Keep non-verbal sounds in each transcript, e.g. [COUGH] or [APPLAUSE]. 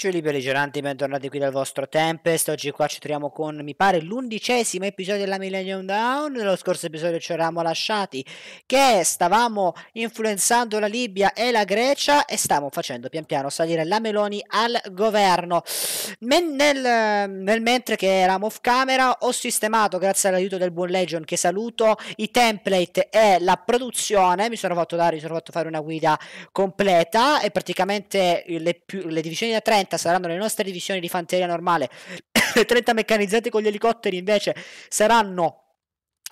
Ciccioli belligeranti, bentornati qui dal vostro Tempest. Oggi qua ci troviamo con, mi pare, l'undicesimo episodio della Millennium Down. Nello scorso episodio ci eravamo lasciati che stavamo influenzando la Libia e la Grecia e stavamo facendo pian piano salire la Meloni al governo. Men nel, nel, mentre che eravamo off camera ho sistemato, grazie all'aiuto del buon Legion che saluto, i template e la produzione. Mi sono fatto dare, mi sono fatto fare una guida completa e praticamente le, più, le divisioni da 30 30 saranno le nostre divisioni di fanteria normale, le [COUGHS] 30 meccanizzate con gli elicotteri invece saranno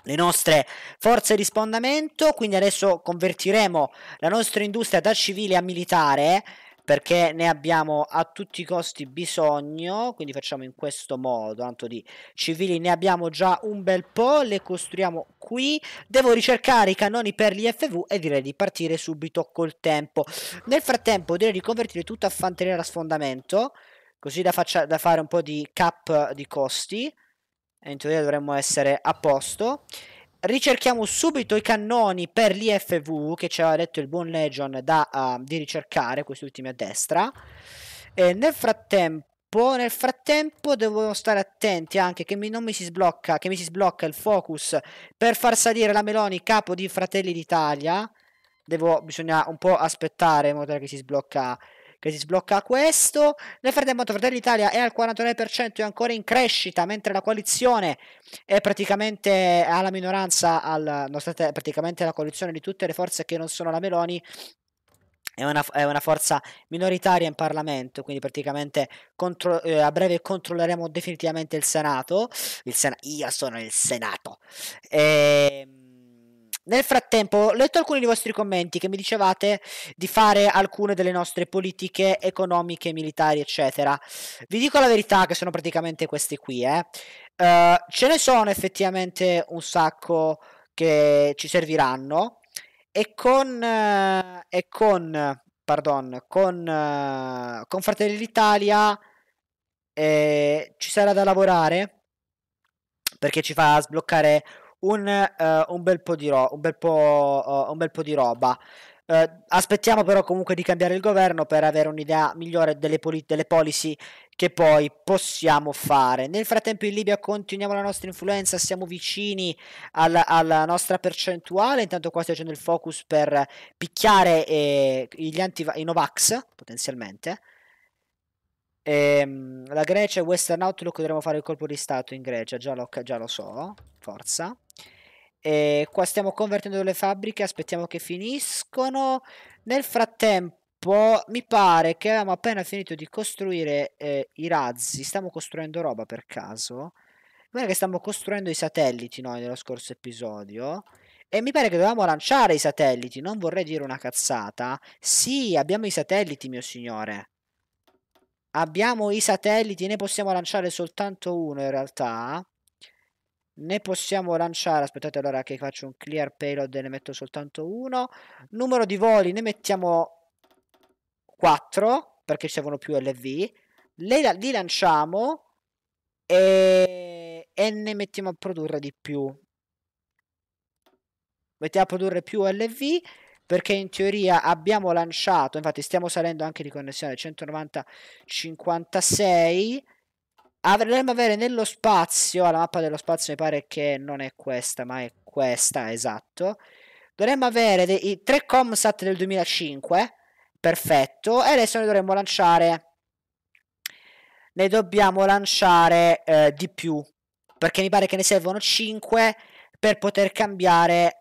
le nostre forze di spondamento, quindi adesso convertiremo la nostra industria da civile a militare perché ne abbiamo a tutti i costi bisogno quindi facciamo in questo modo tanto di civili ne abbiamo già un bel po' le costruiamo qui devo ricercare i cannoni per gli FV e direi di partire subito col tempo nel frattempo direi di convertire tutto a fanteria da sfondamento così da, faccia, da fare un po' di cap di costi e in teoria dovremmo essere a posto ricerchiamo subito i cannoni per l'IFV che ci aveva detto il buon Legion da, uh, di ricercare, questi ultimi a destra. E nel frattempo nel frattempo devo stare attenti anche che mi, non mi si sblocca, che mi si sblocca il focus per far salire la Meloni capo di Fratelli d'Italia. Devo, bisogna un po' aspettare in modo che si sblocca che si sblocca questo. Nel frattempo Fratelli Italia è al 43% e ancora in crescita, mentre la coalizione è praticamente alla minoranza, al, no, state, praticamente la coalizione di tutte le forze che non sono la Meloni è una, è una, forza minoritaria in Parlamento, quindi praticamente contro, eh, a breve controlleremo definitivamente il Senato. Il Sena- io sono il Senato. Ehm. Nel frattempo ho letto alcuni dei vostri commenti che mi dicevate di fare alcune delle nostre politiche economiche, militari, eccetera. Vi dico la verità che sono praticamente queste qui, eh. Uh, ce ne sono effettivamente un sacco che ci serviranno e con, uh, e con, pardon, con, uh, con Fratelli d'Italia eh, ci sarà da lavorare perché ci fa sbloccare un, uh, un, bel, po di ro- un, bel, po', uh, un bel po' di roba. Uh, aspettiamo però comunque di cambiare il governo per avere un'idea migliore delle, poli- delle policy che poi possiamo fare. Nel frattempo in Libia continuiamo la nostra influenza, siamo vicini alla, alla nostra percentuale, intanto qua sto facendo il focus per picchiare eh, gli anti- i Novax potenzialmente. Ehm, la Grecia e Western Outlook dovremmo fare il colpo di stato in Grecia, già lo, già lo so, forza. E ehm, qua stiamo convertendo le fabbriche, aspettiamo che finiscono. Nel frattempo mi pare che abbiamo appena finito di costruire eh, i razzi, stiamo costruendo roba per caso. Mi pare che stiamo costruendo i satelliti noi nello scorso episodio. E mi pare che dovevamo lanciare i satelliti, non vorrei dire una cazzata. Sì, abbiamo i satelliti, mio signore. Abbiamo i satelliti, ne possiamo lanciare soltanto uno in realtà. Ne possiamo lanciare, aspettate allora che faccio un clear payload e ne metto soltanto uno. Numero di voli ne mettiamo 4 perché ci servono più LV. Le, li lanciamo e, e ne mettiamo a produrre di più. Mettiamo a produrre più LV perché in teoria abbiamo lanciato, infatti stiamo salendo anche di connessione 190-56, dovremmo avere nello spazio, la mappa dello spazio mi pare che non è questa, ma è questa, esatto, dovremmo avere i tre comsat del 2005, perfetto, e adesso ne dovremmo lanciare, ne dobbiamo lanciare eh, di più, perché mi pare che ne servono 5 per poter cambiare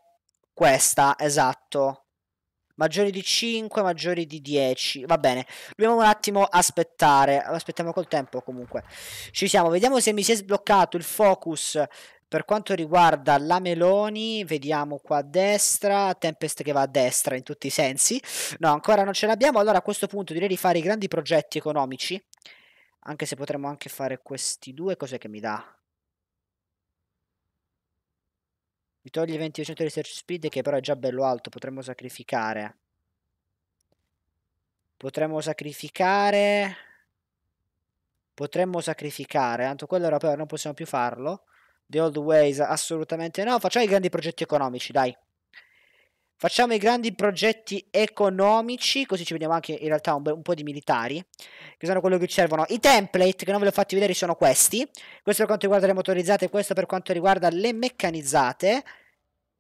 questa, esatto maggiori di 5, maggiori di 10. Va bene, dobbiamo un attimo aspettare. Aspettiamo col tempo comunque. Ci siamo, vediamo se mi si è sbloccato il focus. Per quanto riguarda la Meloni, vediamo qua a destra, Tempest che va a destra in tutti i sensi. No, ancora non ce l'abbiamo, allora a questo punto direi di fare i grandi progetti economici. Anche se potremmo anche fare questi due, cos'è che mi dà? Mi togli il 20% di search speed che però è già bello alto, potremmo sacrificare. Potremmo sacrificare... Potremmo sacrificare, tanto quello europeo non possiamo più farlo. The old ways assolutamente no, facciamo i grandi progetti economici, dai. Facciamo i grandi progetti economici, così ci vediamo anche in realtà un, un, po' di militari, che sono quello che ci servono. I template, che non ve li ho fatti vedere, sono questi. Questo per quanto riguarda le motorizzate, questo per quanto riguarda le meccanizzate.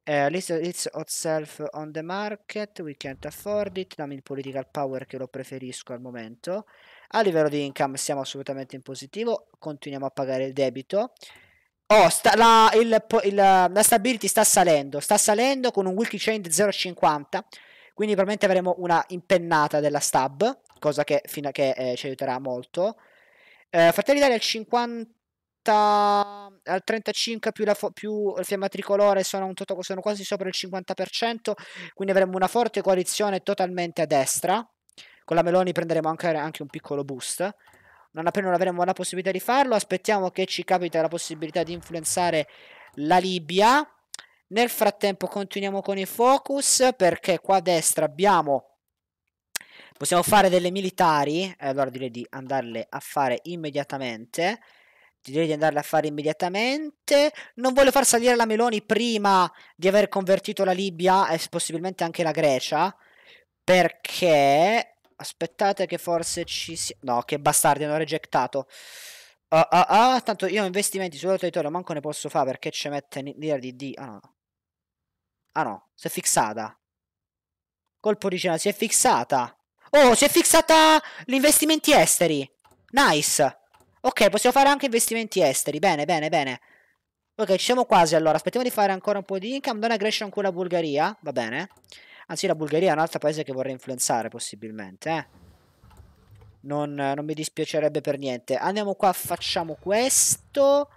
Uh, list itself on the market, we can't afford it, dammi il political power che lo preferisco al momento. A livello di income siamo assolutamente in positivo, continuiamo a pagare il debito. Oh, sta, la, il, il, la stability sta salendo, sta salendo con un wiki change 0,50, quindi probabilmente avremo una impennata della stab, cosa che, fino a che eh, ci aiuterà molto. Eh, Fratelli d'Italia al 50 al 35 più, la, più il fiamma tricolore sono, un, sono quasi sopra il 50%, quindi avremo una forte coalizione totalmente a destra. Con la Meloni prenderemo anche, anche un piccolo boost non appena non avremo la possibilità di farlo, aspettiamo che ci capita la possibilità di influenzare la Libia. Nel frattempo continuiamo con i focus perché qua a destra abbiamo possiamo fare delle militari, allora direi di andarle a fare immediatamente. direi di andarle a fare immediatamente. Non voglio far salire la Meloni prima di aver convertito la Libia e possibilmente anche la Grecia perché Aspettate che forse ci sia... No, che bastardi, hanno rejectato. Ah, ah, ah, tanto io investimenti sul territorio manco ne posso fare perché ci mette miliardi di... Ah no. Ah no, si è fissata. Colpo di cena, si è fissata. Oh, si è fissata gli investimenti esteri. Nice. Ok, possiamo fare anche investimenti esteri. Bene, bene, bene. Ok, ci siamo quasi allora. Aspettiamo di fare ancora un po' di income. Don't aggression con la Bulgaria. Va bene. Anzi, la Bulgaria è un altro paese che vorrei influenzare possibilmente, eh. non, non mi dispiacerebbe per niente. Andiamo qua, facciamo questo.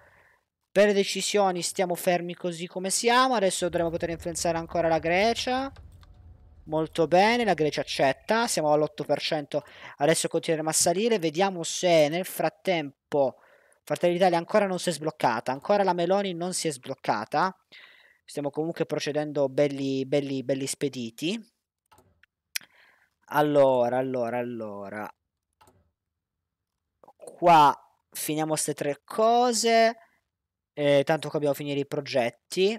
Per decisioni stiamo fermi così come siamo. Adesso dovremmo poter influenzare ancora la Grecia. Molto bene, la Grecia accetta, siamo all'8%, adesso continueremo a salire, vediamo se nel frattempo Fratelli d'Italia ancora non si è sbloccata, ancora la Meloni non si è sbloccata, stiamo comunque procedendo belli, belli, belli spediti. Allora, allora, allora. Qua finiamo queste tre cose. Eh, tanto che abbiamo finito i progetti.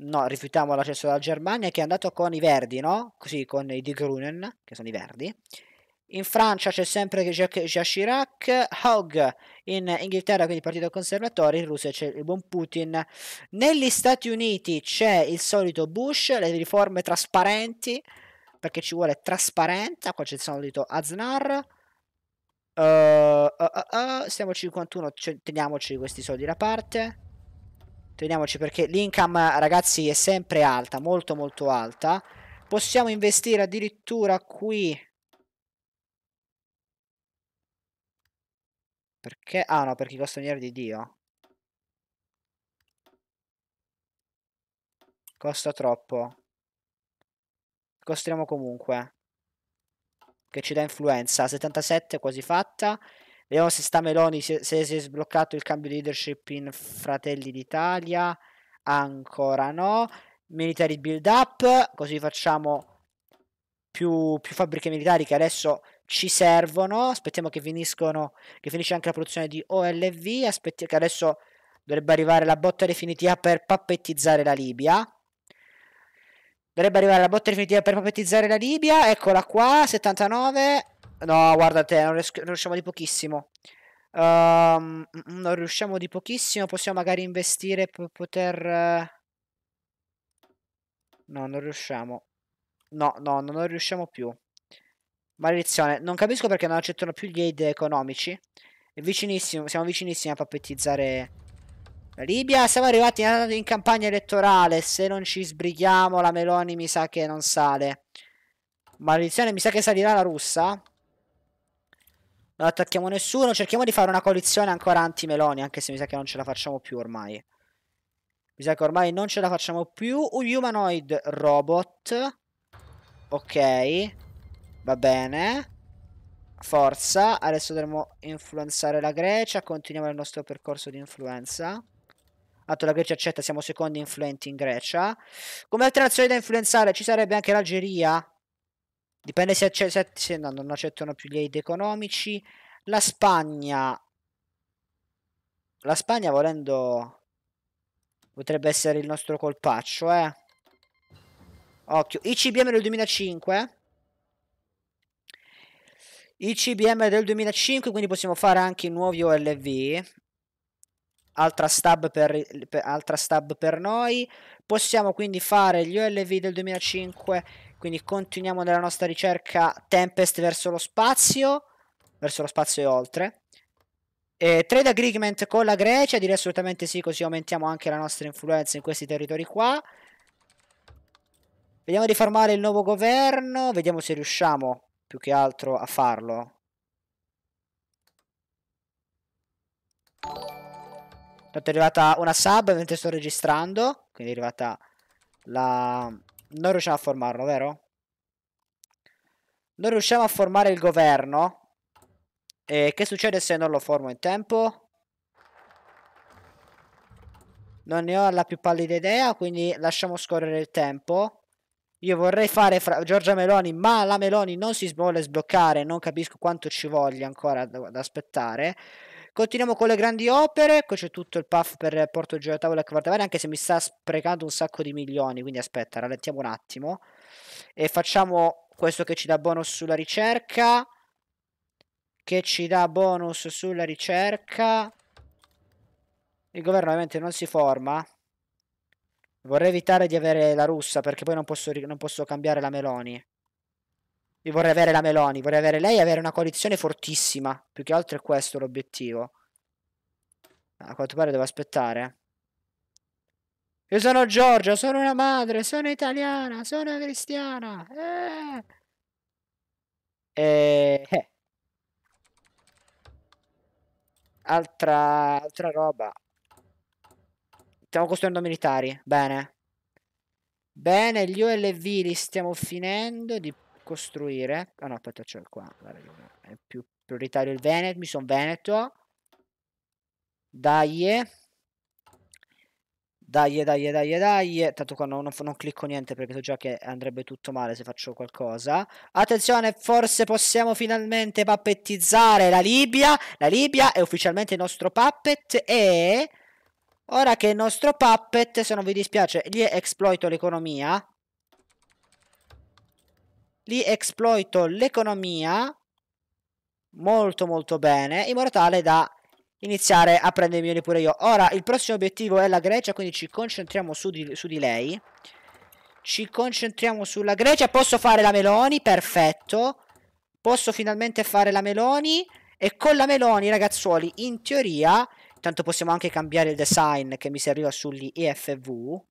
No, rifiutiamo l'accesso alla Germania che è andato con i verdi, no? Così, con i di Grunen, che sono i verdi in Francia c'è sempre Jacques Chirac, Hogg in Inghilterra, quindi il Partito Conservatore, in Russia c'è il buon Putin, negli Stati Uniti c'è il solito Bush, le riforme trasparenti, perché ci vuole trasparenza, qua c'è il solito Aznar, uh, uh, uh, stiamo a 51, teniamoci questi soldi da parte, teniamoci perché l'income ragazzi è sempre alta, molto molto alta, possiamo investire addirittura qui Perché? Ah no, perché costa costonieri di Dio. Costa troppo. Costriamo comunque. Che ci dà influenza. 77 quasi fatta. Vediamo se sta Meloni, se, se si è sbloccato il cambio di leadership in Fratelli d'Italia. Ancora no. Military build up, così facciamo più, più fabbriche militari che adesso ci servono, aspettiamo che, finiscono, che finisce anche la produzione di OLV, aspettiamo che adesso dovrebbe arrivare la botta definitiva per pappettizzare la Libia. Dovrebbe arrivare la botta definitiva per pappettizzare la Libia, eccola qua, 79. No, guardate, non, ries- non riusciamo di pochissimo. Um, non riusciamo di pochissimo, possiamo magari investire per poter... Eh, no, non riusciamo. No, no, non riusciamo più. Maledizione, non capisco perché non accettano più gli aid economici. È vicinissimo, siamo vicinissimi a pappettizzare la Libia. Siamo arrivati in campagna elettorale. Se non ci sbrighiamo, la Meloni mi sa che non sale. Maledizione, mi sa che salirà la russa. Non attacchiamo nessuno. Cerchiamo di fare una coalizione ancora anti-Meloni, anche se mi sa che non ce la facciamo più ormai. Mi sa che ormai non ce la facciamo più. Un humanoid robot. Ok. Va bene. Forza. Adesso dovremo influenzare la Grecia. Continuiamo il nostro percorso di influenza. Atto la Grecia accetta, siamo secondi influenti in Grecia. Come altre nazioni da influenzare ci sarebbe anche l'Algeria. Dipende se, se, se no, non accettano più gli aid economici. La Spagna. La Spagna volendo... Potrebbe essere il nostro colpaccio, eh. Occhio. ICBM del 2005. ICBM del 2005, quindi possiamo fare anche i nuovi OLV. Altra stab per, per, altra stab per noi. Possiamo quindi fare gli OLV del 2005, quindi continuiamo nella nostra ricerca Tempest verso lo spazio, verso lo spazio e oltre. Eh, trade agreement con la Grecia, direi assolutamente sì, così aumentiamo anche la nostra influenza in questi territori qua. Vediamo di formare il nuovo governo, vediamo se riusciamo più che altro a farlo. Tanto è arrivata una sub mentre sto registrando, quindi è arrivata la... Non riusciamo a formarlo, vero? Non riusciamo a formare il governo. E che succede se non lo formo in tempo? Non ne ho la più pallida idea, quindi lasciamo scorrere il tempo. Io vorrei fare fra Giorgia Meloni, ma la Meloni non si vuole sbloccare, non capisco quanto ci voglia ancora ad aspettare. Continuiamo con le grandi opere, qui ecco, c'è tutto il puff per Porto Giro Tavola e Quartavere, anche se mi sta sprecando un sacco di milioni, quindi aspetta, rallentiamo un attimo. E facciamo questo che ci dà bonus sulla ricerca, che ci dà bonus sulla ricerca. Il governo ovviamente non si forma, Vorrei evitare di avere la russa perché poi non posso, non posso cambiare la Meloni. Io vorrei avere la Meloni, vorrei avere lei e avere una coalizione fortissima. Più che altro è questo l'obiettivo. A quanto pare devo aspettare. Io sono Giorgio, sono una madre, sono italiana, sono cristiana. Eh. E... Eh. Altra, altra roba. Stiamo costruendo militari. Bene. Bene, gli OLV li stiamo finendo di costruire. Ah oh, no, aspetta, c'è qua. Guarda, è più prioritario il Veneto. Mi sono Veneto. Dai. Dai, dai, dai, dai. Tanto qua non, non, non, clicco niente perché so già che andrebbe tutto male se faccio qualcosa. Attenzione, forse possiamo finalmente pappettizzare la Libia. La Libia è ufficialmente il nostro puppet e... Ora che il nostro puppet, se non vi dispiace, gli exploito l'economia. Gli exploito l'economia. Molto molto bene. In modo tale da iniziare a prendere i milioni pure io. Ora il prossimo obiettivo è la Grecia, quindi ci concentriamo su di, su di lei. Ci concentriamo sulla Grecia. Posso fare la Meloni, perfetto. Posso finalmente fare la Meloni. E con la Meloni, ragazzuoli, in teoria Tanto possiamo anche cambiare il design che mi serviva sugli IFV.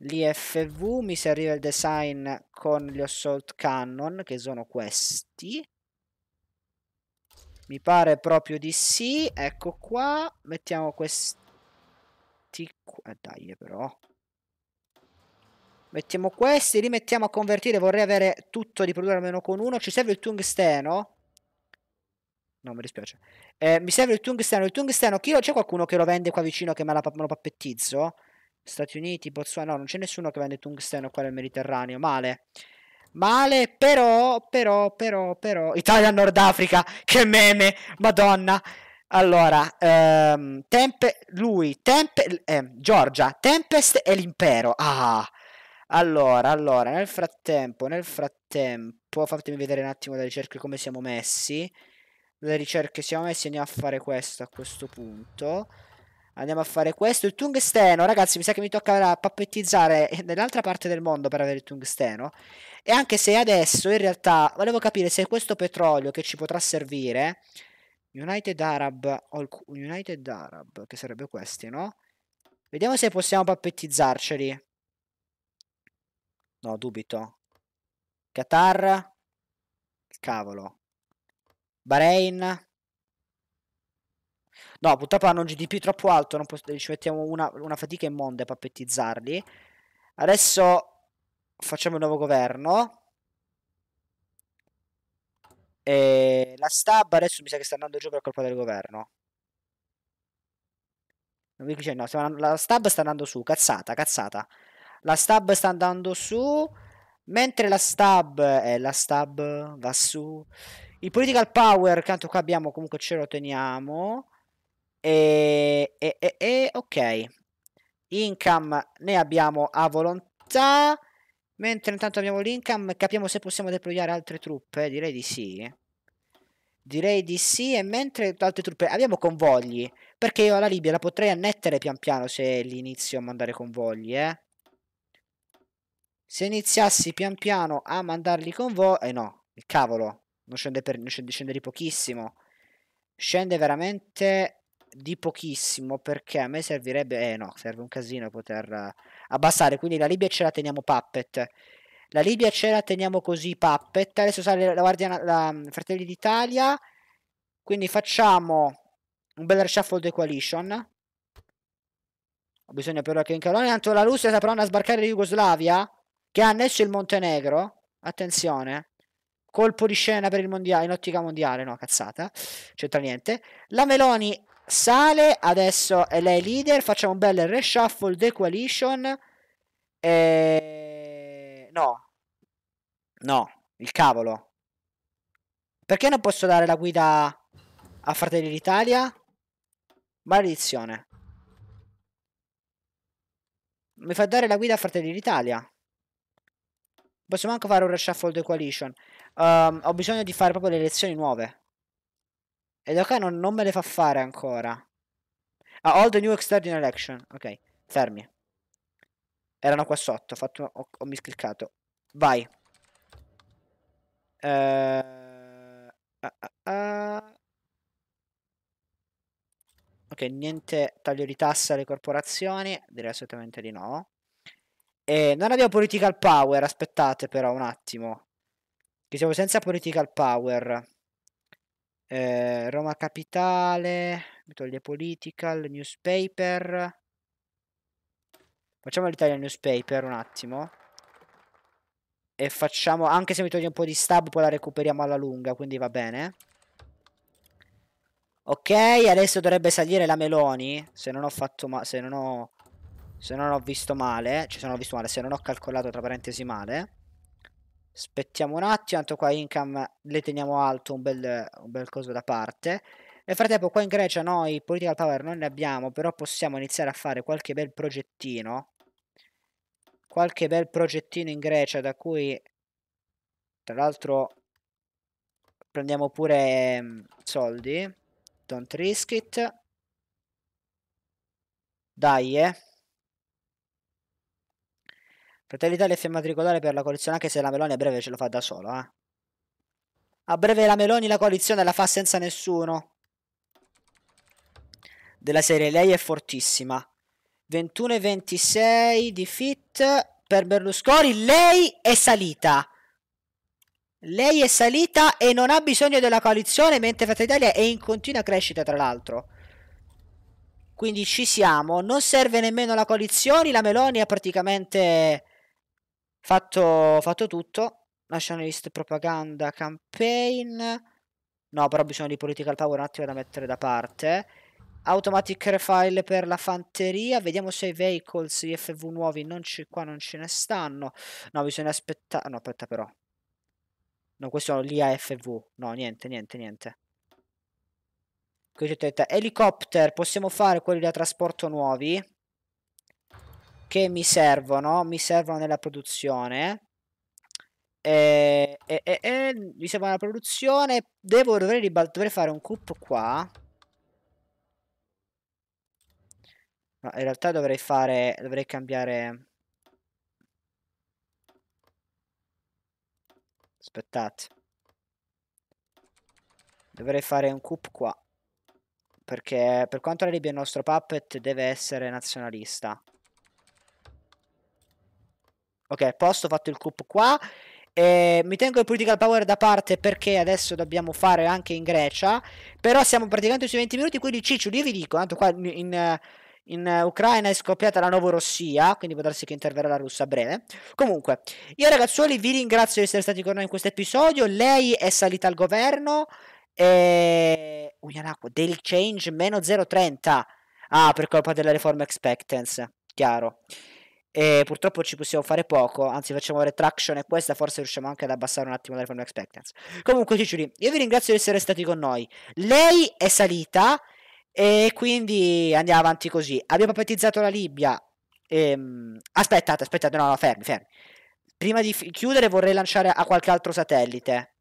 L'IFV mi serviva il design con gli assault cannon, che sono questi. Mi pare proprio di sì. Ecco qua. Mettiamo questi qua. Eh, dai, però. Mettiamo questi, li mettiamo a convertire. Vorrei avere tutto di produrre almeno con uno. Ci serve il tungsteno? No, mi dispiace. Eh, mi serve il tungsteno. Il tungsteno, chi lo c'è qualcuno che lo vende qua vicino che me, la, me lo pappettizzo? Stati Uniti, Botswana, no, non c'è nessuno che vende tungsteno qua nel Mediterraneo. Male. Male, però, però, però, però. Italia, Nord Africa, che meme, madonna. Allora, ehm, tempe, lui, Tempe, eh, Giorgia, Tempest e l'impero. Ah, allora, allora, nel frattempo, nel frattempo, fatemi vedere un attimo da ricerca come siamo messi le ricerche siamo messi andiamo a fare questo a questo punto andiamo a fare questo il tungsteno ragazzi mi sa che mi tocca pappettizzare nell'altra parte del mondo per avere il tungsteno e anche se adesso in realtà volevo capire se questo petrolio che ci potrà servire United Arab United Arab che sarebbe questi no? vediamo se possiamo pappettizzarceli no dubito Qatar cavolo Bahrain. No, purtroppo hanno un GDP troppo alto, non posso, ci mettiamo una, una fatica immonda a pappettizzarli. Adesso facciamo il nuovo governo. E la stab adesso mi sa che sta andando giù per colpa del governo. Non mi dice no, la stab sta andando su, cazzata, cazzata. La stab sta andando su, mentre la stab, eh, la stab va su. Il political power, tanto qua abbiamo, comunque ce lo teniamo. E, e, e, e ok. Income ne abbiamo a volontà. Mentre intanto abbiamo l'income, capiamo se possiamo deployare altre truppe. Direi di sì. Direi di sì. E mentre altre truppe... Abbiamo convogli. Perché io alla Libia la potrei annettere pian piano se l'inizio a mandare convogli, eh. Se iniziassi pian piano a mandarli convogli... Eh no, il cavolo non scende, per, non scende, scende di pochissimo. Scende veramente di pochissimo perché a me servirebbe... Eh no, serve un casino poter eh, abbassare, quindi la Libia ce la teniamo puppet. La Libia ce la teniamo così puppet. Adesso sale la Guardia la mm, Fratelli d'Italia. Quindi facciamo un bel reshuffle the coalition. Ho bisogno però che in Calonia. Tanto la Russia sta provando a sbarcare la Jugoslavia. Che ha annesso il Montenegro. Attenzione colpo di scena per il mondiale, in ottica mondiale, no, cazzata, c'entra niente. La Meloni sale, adesso è lei leader, facciamo un bel reshuffle, decoalition, e... Eh, no, no, il cavolo. Perché non posso dare la guida a Fratelli d'Italia? Maledizione. Mi fa dare la guida a Fratelli d'Italia. Posso manco fare un reshuffle the coalition. Um, ho bisogno di fare proprio le lezioni nuove. Ed ok, non, non me le fa fare ancora. Ah, all the new extraordinary action. Ok, fermi. Erano qua sotto, ho, fatto, ho, ho miscliccato. Vai. Uh, uh, uh, ok, niente taglio di tassa alle corporazioni. Direi assolutamente di no. E non abbiamo political power, aspettate però un attimo. Che siamo senza political power. Eh, Roma Capitale. Mi toglie political. Newspaper. Facciamo l'Italia Newspaper un attimo. E facciamo, anche se mi toglie un po' di stab, poi la recuperiamo alla lunga, quindi va bene. Ok, adesso dovrebbe salire la Meloni, se non ho fatto ma se non ho se non ho visto male, cioè se non ho visto male, se non ho calcolato tra parentesi male. Aspettiamo un attimo, tanto qua income le teniamo alto, un bel, un bel coso da parte. Nel frattempo qua in Grecia noi political power non ne abbiamo, però possiamo iniziare a fare qualche bel progettino. Qualche bel progettino in Grecia da cui, tra l'altro, prendiamo pure mm, soldi. Don't risk it. Dai, eh. Fratelli d'Italia si è matricolare per la coalizione anche se la Meloni a breve ce lo fa da sola. Eh. A breve la Meloni la coalizione la fa senza nessuno. Della serie lei è fortissima. 21 e 26 di fit per Berlusconi. Lei è salita. Lei è salita e non ha bisogno della coalizione mentre Fratelli d'Italia è in continua crescita tra l'altro. Quindi ci siamo. Non serve nemmeno la coalizione. La Meloni ha praticamente Fatto, fatto tutto. Nationalist propaganda campaign. No, però bisogna di political power un attimo da mettere da parte. Automatic refile per la fanteria. Vediamo se i vehicles, gli FV nuovi, non ci, qua non ce ne stanno. No, bisogna aspettare. No, aspetta però. No, questo sono gli AFV. No, niente, niente, niente. Elicopter, possiamo fare quelli da trasporto nuovi che mi servono, mi servono nella produzione. E, eh, e, e, e mi servono nella produzione. Devo, dovrei, dovrei fare un cup qua. No, in realtà dovrei fare, dovrei cambiare... Aspettate. Dovrei fare un coup qua. Perché per quanto la riguarda il nostro puppet deve essere nazionalista. Ok, posto, ho fatto il coup qua. Eh, mi tengo il political power da parte perché adesso dobbiamo fare anche in Grecia. Però siamo praticamente sui 20 minuti, quindi Ciccio, io vi dico, tanto qua in, in, in Ucraina è scoppiata la nuova Russia, quindi può darsi che interverrà la Russia a breve. Comunque, io ragazzuoli vi ringrazio di essere stati con noi in questo episodio. Lei è salita al governo. E... Eh, Uyanako, del change meno 0,30. Ah, per colpa della reform expectance. Chiaro. E purtroppo ci possiamo fare poco, anzi facciamo retraction e questa forse riusciamo anche ad abbassare un attimo la reform expectance. Comunque Ciccioli, io vi ringrazio di essere stati con noi. Lei è salita e quindi andiamo avanti così. Abbiamo appetizzato la Libia. Ehm, aspettate, aspettate, no, no, fermi, fermi. Prima di chiudere vorrei lanciare a qualche altro satellite.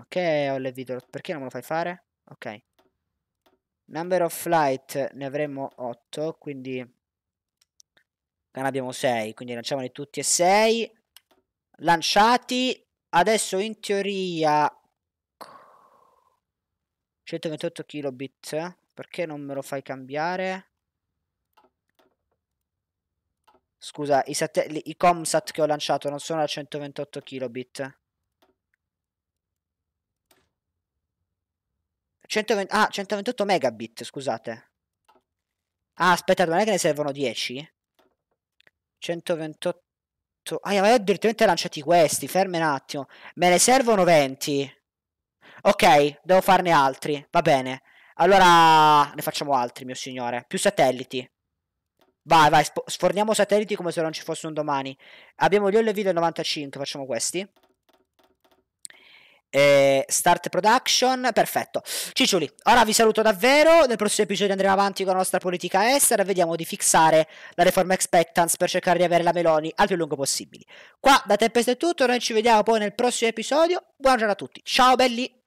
Ok, ho le video. Perché non me lo fai fare? Ok. Number of flight ne avremo 8, quindi ne abbiamo 6, quindi lanciamoli tutti e 6. Lanciati, adesso in teoria 128 kilobit, perché non me lo fai cambiare? Scusa, i, i comsat che ho lanciato non sono a 128 kilobit. 120, ah, 128 megabit, scusate. Ah, aspettate, non è che ne servono 10? 128... Ah, ma io ho direttamente lanciati questi, fermi un attimo. Me ne servono 20. Ok, devo farne altri, va bene. Allora, ne facciamo altri, mio signore. Più satelliti. Vai, vai, sforniamo satelliti come se non ci fosse un domani. Abbiamo gli OLV del 95, facciamo questi eh, start production, perfetto. Ciccioli, ora vi saluto davvero, nel prossimo episodio andremo avanti con la nostra politica estera e vediamo di fissare la reforma expectance per cercare di avere la Meloni al più lungo possibile. Qua da Tempest è tutto, noi ci vediamo poi nel prossimo episodio, buongiorno a tutti, ciao belli!